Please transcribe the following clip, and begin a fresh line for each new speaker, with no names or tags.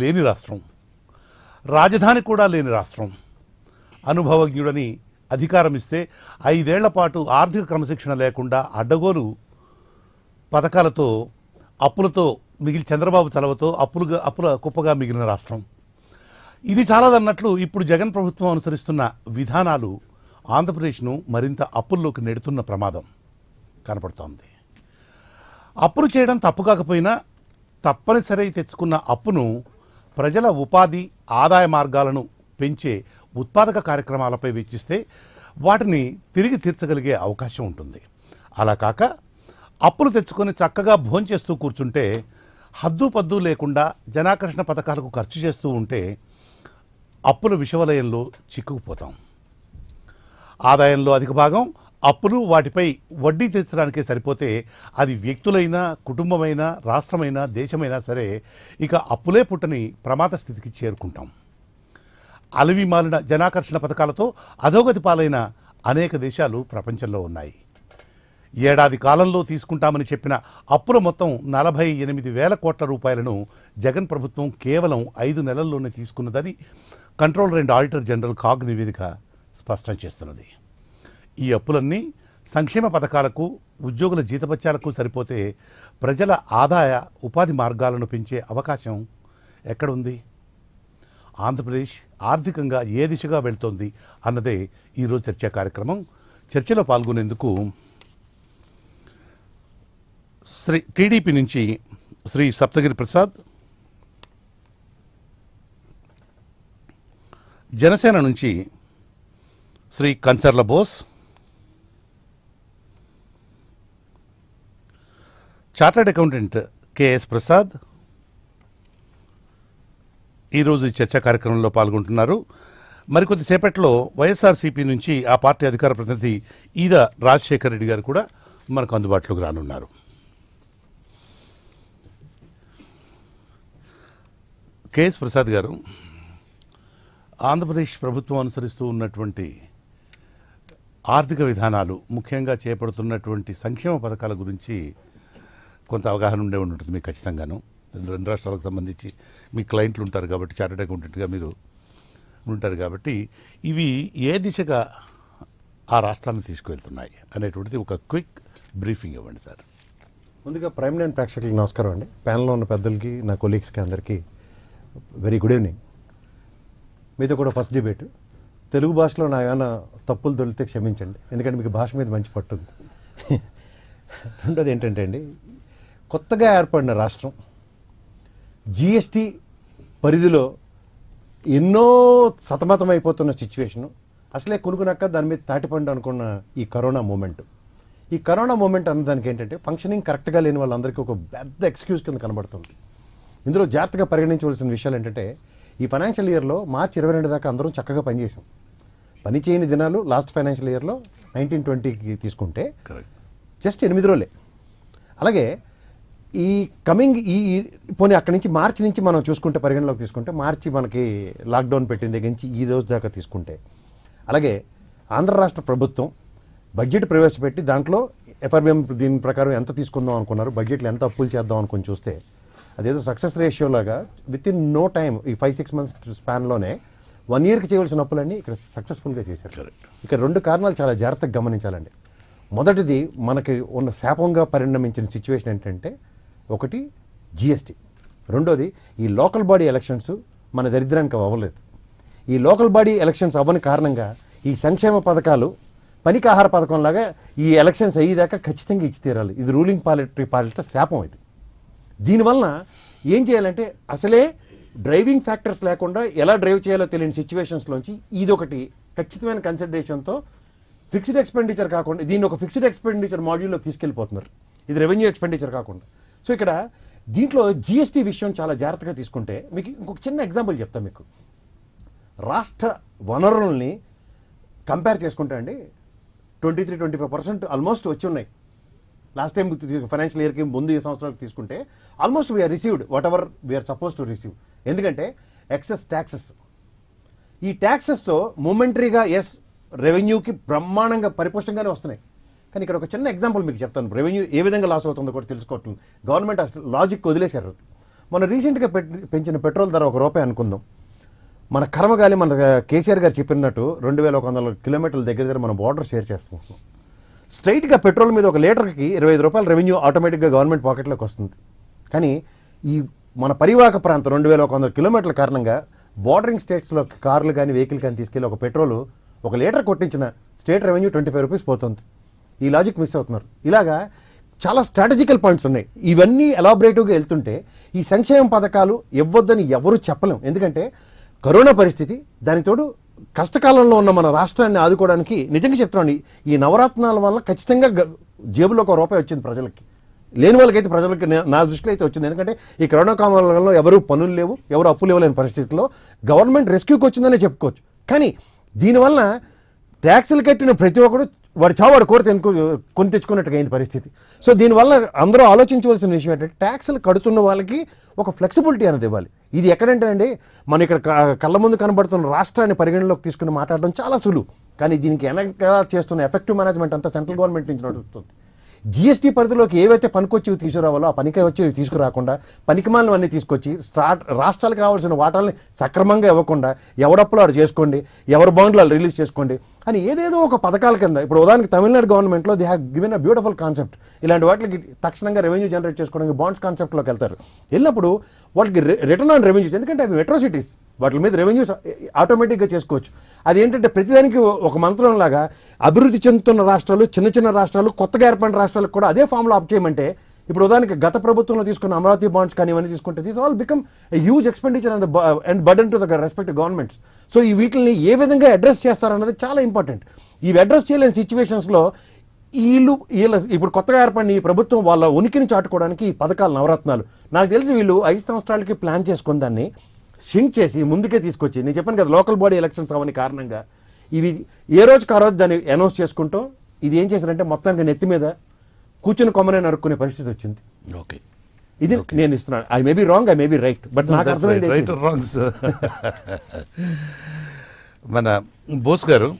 లేని రాష్ట్రం రాజధాని కూడా లేని రాష్ట్రం అనుభవజ్ఞుడని అధికారం ఇస్తే ఐదేళ్ల పాటు ఆర్థిక క్రమశిక్షణ లేకుండా అడ్డగోలు పథకాలతో అప్పులతో మిగిలి చంద్రబాబు చలవతో అప్పులుగా అప్పుల కుప్పగా మిగిలిన రాష్ట్రం ఇది చాలాదన్నట్లు ఇప్పుడు జగన్ ప్రభుత్వం అనుసరిస్తున్న విధానాలు ఆంధ్రప్రదేశ్ను మరింత అప్పుల్లోకి నెడుతున్న ప్రమాదం కనపడుతోంది అప్పులు చేయడం తప్పు కాకపోయినా తప్పనిసరి తెచ్చుకున్న అప్పును ప్రజల ఉపాధి ఆదాయ మార్గాలను పెంచే ఉత్పాదక కార్యక్రమాలపై వెచ్చిస్తే వాటిని తిరిగి తీర్చగలిగే అవకాశం ఉంటుంది అలా కాక అప్పులు తెచ్చుకొని చక్కగా భోంచేస్తూ కూర్చుంటే హద్దు పద్దు లేకుండా జనాకర్షణ పథకాలకు ఖర్చు చేస్తూ ఉంటే అప్పుల విషవలయంలో చిక్కుకుపోతాం ఆదాయంలో అధిక భాగం అప్పులు వాటిపై వడ్డీ తెచ్చడానికే సరిపోతే అది వ్యక్తులైనా కుటుంబమైనా రాష్ట్రమైనా దేశమైనా సరే ఇక అప్పులే పుట్టని ప్రమాద స్థితికి చేరుకుంటాం అలవి మాలిన జనాకర్షణ పథకాలతో అధోగతి పాలైన అనేక దేశాలు ప్రపంచంలో ఉన్నాయి ఏడాది కాలంలో తీసుకుంటామని చెప్పిన అప్పుల మొత్తం నలభై ఎనిమిది వేల కోట్ల రూపాయలను జగన్ ప్రభుత్వం కేవలం ఐదు నెలల్లోనే తీసుకున్నదని controller and auditor general CAG నివేదిక స్పష్టం చేస్తున్నది ఈ అప్పులన్నీ సంక్షేమ పథకాలకు ఉద్యోగుల జీతపత్యాలకు సరిపోతే ప్రజల ఆదాయ ఉపాధి మార్గాలను పెంచే అవకాశం ఎక్కడుంది ఆంధ్రప్రదేశ్ ఆర్థికంగా ఏ దిశగా వెళ్తోంది అన్నదే ఈరోజు చర్చా కార్యక్రమం చర్చలో పాల్గొనేందుకు శ్రీ టీడీపీ నుంచి శ్రీ సప్తగిరి ప్రసాద్ జనసేన నుంచి Shri Kancharla Bose chartered accountant KS Prasad ఈరోజు చర్చా కార్యక్రమంలో పాల్గొంటున్నారు మరికొద్దిసేపట్లో సేపట్లో వైఎస్ఆర్సీపీ నుంచి ఆ పార్టీ అధికార ప్రతినిధి ఈద రాజశేఖర్ రెడ్డి గారు కూడా మనకు అందుబాటులోకి రానున్నారు కేఎస్ ప్రసాద్ గారు ఆంధ్రప్రదేశ్ ప్రభుత్వం అనుసరిస్తూ ఉన్నటువంటి ఆర్థిక విధానాలు ముఖ్యంగా చేపడుతున్నటువంటి సంక్షేమ పథకాల గురించి కొంత అవగాహన ఉండే ఉంటుంది మీకు ఖచ్చితంగాను రెండు రాష్ట్రాలకు సంబంధించి మీ క్లయింట్లు ఉంటారు కాబట్టి చార్టెడ్ అకౌంటెంట్గా మీరు ఉంటారు కాబట్టి ఇవి ఏ దిశగా ఆ రాష్ట్రాన్ని తీసుకువెళ్తున్నాయి అనేటువంటిది ఒక క్విక్ బ్రీఫింగ్ ఇవ్వండి సార్
ముందుగా ప్రైమ్ నైన్ ప్రేక్షకులకు నమస్కారం అండి ప్యానల్లో ఉన్న పెద్దలకి నా కొలీగ్స్కి అందరికీ వెరీ గుడ్ ఈవినింగ్ మీతో కూడా ఫస్ట్ డిబేట్ తెలుగు భాషలో నా ఏమైనా తప్పులు దొరికితే క్షమించండి ఎందుకంటే మీకు భాష మీద మంచి పట్టుంది రెండోది ఏంటంటే అండి కొత్తగా ఏర్పడిన రాష్ట్రం జిఎస్టి పరిధిలో ఎన్నో సతమతం అయిపోతున్న సిచ్యువేషను అసలే కొనుక్కునక్క దాని మీద తాటిపండు అనుకున్న ఈ కరోనా మూమెంట్ ఈ కరోనా మూమెంట్ అన్నదానికి ఏంటంటే ఫంక్షనింగ్ కరెక్ట్గా లేని వాళ్ళందరికీ ఒక పెద్ద ఎక్స్క్యూజ్ కింద కనబడుతుంది ఇందులో జాగ్రత్తగా పరిగణించవలసిన విషయాలు ఏంటంటే ఈ ఫైనాన్షియల్ ఇయర్లో మార్చి ఇరవై రెండు దాకా అందరం చక్కగా పనిచేసాం పని చేయని దినాలు లాస్ట్ ఫైనాన్షియల్ ఇయర్లో నైన్టీన్ ట్వంటీకి తీసుకుంటే జస్ట్ ఎనిమిది రోజులే అలాగే ఈ కమింగ్ ఈ పోనీ అక్కడి నుంచి మార్చి నుంచి మనం చూసుకుంటే పరిగణలోకి తీసుకుంటే మార్చి మనకి లాక్డౌన్ పెట్టిన దగ్గర నుంచి ఈ రోజు దాకా తీసుకుంటే అలాగే ఆంధ్ర రాష్ట్ర ప్రభుత్వం బడ్జెట్ ప్రవేశపెట్టి దాంట్లో ఎఫ్ఆర్బిఎం దీని ప్రకారం ఎంత తీసుకుందాం అనుకున్నారు బడ్జెట్లో ఎంత అప్పులు చేద్దాం అనుకుని చూస్తే అదేదో సక్సెస్ రేషియో లాగా విత్ ఇన్ నో టైం ఈ ఫైవ్ సిక్స్ మంత్స్ స్పాన్లోనే వన్ ఇయర్కి చేయవలసిన అప్పులన్నీ ఇక్కడ సక్సెస్ఫుల్గా చేశారు ఇక్కడ రెండు కారణాలు చాలా జాగ్రత్తగా గమనించాలండి మొదటిది మనకి ఉన్న శాపంగా పరిణమించిన సిచ్యువేషన్ ఏంటంటే ఒకటి జిఎస్టీ రెండోది ఈ లోకల్ బాడీ ఎలక్షన్స్ మన దరిద్రానికి అవ్వలేదు ఈ లోకల్ బాడీ ఎలక్షన్స్ అవ్వని కారణంగా ఈ సంక్షేమ పథకాలు పనికి ఆహార పథకంలాగా ఈ ఎలక్షన్స్ అయ్యేదాకా ఖచ్చితంగా ఇచ్చి తీరాలి ఇది రూలింగ్ పాలిటరీ పాలిట శాపం ఇది దీనివలన ఏం చేయాలంటే అసలే డ్రైవింగ్ ఫ్యాక్టర్స్ లేకుండా ఎలా డ్రైవ్ చేయాలో తెలియని సిచ్యువేషన్స్లోంచి ఇది ఒకటి ఖచ్చితమైన కన్సిడరేషన్తో ఫిక్స్డ్ ఎక్స్పెండిచర్ కాకుండా దీన్ని ఒక ఫిక్స్డ్ ఎక్స్పెండిచర్ మాడ్యూల్లో తీసుకెళ్ళిపోతున్నారు ఇది రెవెన్యూ ఎక్స్పెండిచర్ కాకుండా సో ఇక్కడ దీంట్లో జిఎస్టీ విషయం చాలా జాగ్రత్తగా తీసుకుంటే మీకు ఇంకొక చిన్న ఎగ్జాంపుల్ చెప్తాను మీకు రాష్ట్ర వనరుల్ని కంపేర్ చేసుకుంటే అండి twenty three twenty five percent almost వచ్చి ఉన్నాయి లాస్ట్ టైం ఫైనాన్షియల్ ఇయర్కి ముందు ఈ సంవత్సరాలు తీసుకుంటే almost we are received what we are suppose to receive ఎందుకంటే ఎక్సెస్ ట్యాక్సెస్ ఈ ట్యాక్సెస్తో మూమెంటరీగా ఎస్ రెవెన్యూకి బ్రహ్మాండంగా పరిపుష్టంగానే వస్తున్నాయి కానీ ఇక్కడ ఒక చిన్న ఎగ్జాంపుల్ మీకు చెప్తాను రెవెన్యూ ఏ విధంగా లాస్ అవుతుందో కూడా తెలుసుకోవటం గవర్నమెంట్ అసలు లాజిక్ వదిలేశారు మనం రీసెంట్గా పెంచిన పెట్రోల్ ధర ఒక రూపాయి అనుకుందాం మన కర్మగాలి మన కేసీఆర్ గారు చెప్పినట్టు రెండు వేల ఒక వందల కిలోమీటర్ల దగ్గర దగ్గర మనం బార్డర్ షేర్ చేసుకుంటున్నాం స్ట్రైట్గా పెట్రోల్ మీద ఒక లీటర్కి ఇరవై ఐదు రూపాయలు రెవెన్యూ ఆటోమేటిక్గా గవర్నమెంట్ పాకెట్లోకి వస్తుంది కానీ ఈ మన పరివాహక ప్రాంతం రెండు వేల ఒక వందల కిలోమీటర్ల కారణంగా బార్డరింగ్ స్టేట్స్లో కార్లు కానీ వెహికల్ కానీ తీసుకెళ్ళి ఒక పెట్రోల్ ఒక లీటర్ కొట్టించిన state revenue twenty five rupees పోతుంది ఈ లాజిక్ మిస్ అవుతున్నారు ఇలాగా చాలా స్ట్రాటజికల్ పాయింట్స్ ఉన్నాయి ఇవన్నీ ఎలాబరేటివ్గా వెళ్తుంటే ఈ సంక్షేమ పథకాలు ఇవ్వద్దని ఎవరు చెప్పలేం ఎందుకంటే కరోనా పరిస్థితి దానితోడు కష్టకాలంలో ఉన్న మన రాష్ట్రాన్ని ఆదుకోవడానికి నిజంగా చెప్తున్నాను ఈ నవరత్నాల వల్ల ఖచ్చితంగా జేబులో ఒక రూపాయి వచ్చింది ప్రజలకి లేని వాళ్ళకైతే ప్రజలకి నా దృష్టిలో అయితే వచ్చింది ఎందుకంటే ఈ కరోనా కాలంలో ఎవరు పనులు లేవు ఎవరు అప్పులు ఇవ్వలేని పరిస్థితుల్లో గవర్నమెంట్ రెస్క్యూకి వచ్చిందనే చెప్పుకోవచ్చు కానీ దీనివల్ల ట్యాక్సులు కట్టిన ప్రతి ఒక్కరు వాడు చావు వాడు కోరితే కొని తెచ్చుకున్నట్టుగా అయింది పరిస్థితి సో దీనివల్ల అందరూ ఆలోచించవలసిన విషయం ఏంటంటే ట్యాక్స్లు కడుతున్న వాళ్ళకి ఒక ఫ్లెక్సిబిలిటీ అనేది ఇవ్వాలి ఇది ఎక్కడంటే అండి మనం ఇక్కడ కళ్ళ ముందు కనబడుతున్న రాష్ట్రాన్ని పరిగణలోకి తీసుకుని మాట్లాడడం చాలా సులువు కానీ దీనికి వెనక చేస్తున్న ఎఫెక్టివ్ మేనేజ్మెంట్ అంతా సెంట్రల్ గవర్నమెంట్ నుంచి నడుస్తుంది జీఎస్టీ పరిధిలోకి ఏవైతే పనికొచ్చి తీసుకురావాలో ఆ పనికి వచ్చేవి తీసుకురాకుండా పనికిమాలను అన్నీ తీసుకొచ్చి స్టార్ట్ రాష్ట్రాలకు రావాల్సిన వాటాలని సక్రమంగా ఇవ్వకుండా ఎవడప్పులు వాడు చేసుకోండి ఎవరు బాండ్లు వాళ్ళు రిలీజ్ చేసుకోండి కానీ ఏదేదో ఒక పథకాల కింద ఇప్పుడు ఉదాహరణకి తమిళనాడు గవర్నమెంట్లో they have given a beautiful concept ఇలాంటి వాటికి తక్షణంగా రెవెన్యూ జనరేట్ చేసుకోవడానికి బాండ్స్ కాన్సెప్ట్లోకి వెళ్తారు వెళ్ళినప్పుడు వాటికి రిటర్న్ ఆన్ రెవెన్యూస్ ఎందుకంటే అవి మెట్రో సిటీస్ వాటి మీద రెవెన్యూస్ ఆటోమేటిక్గా చేసుకోవచ్చు అది ఏంటంటే ప్రతిదానికి ఒక మంత్రం లాగా అభివృద్ధి చెందుతున్న రాష్ట్రాలు చిన్న చిన్న రాష్ట్రాలు కొత్తగా ఏర్పడిన రాష్ట్రాలకు కూడా అదే ఫామ్లో ఆప్ చేయమంటే ఇప్పుడు ఉదాహరణకి గత ప్రభుత్వంలో తీసుకున్న అమరావతి బాండ్స్ కానీ ఇవన్నీ తీసుకుంటే these all become huge expenditure and and burden to the respect governments so ఈ వీటిని ఏ విధంగా అడ్రస్ చేస్తారన్నది చాలా ఇంపార్టెంట్ ఇవి అడ్రస్ చేయలేని సిచ్యువేషన్స్లో వీళ్ళు వీళ్ళ ఇప్పుడు కొత్తగా ఏర్పడిన ఈ ప్రభుత్వం వాళ్ళ ఉనికిని చాటుకోవడానికి ఈ పథకాలు నవరత్నాలు నాకు తెలిసి వీళ్ళు ఐదు సంవత్సరాలకి ప్లాన్ చేసుకుని దాన్ని షింక్ చేసి ముందుకే తీసుకొచ్చి నేను చెప్పాను కదా లోకల్ బాడీ ఎలక్షన్స్ అవని కారణంగా ఇవి ఏ రోజుకి ఆ రోజు దాన్ని అనౌన్స్ చేసుకుంటూ ఇది ఏం చేశారంటే మొత్తానికి నెత్తి మీద కూర్చుని కొమ్మనే నరుక్కునే పరిస్థితి వచ్చింది ఓకే ఇది నేను ఇస్తున్నాను I maybe wrong I maybe right but నాకు అర్థమైంది మన బోస్ గారు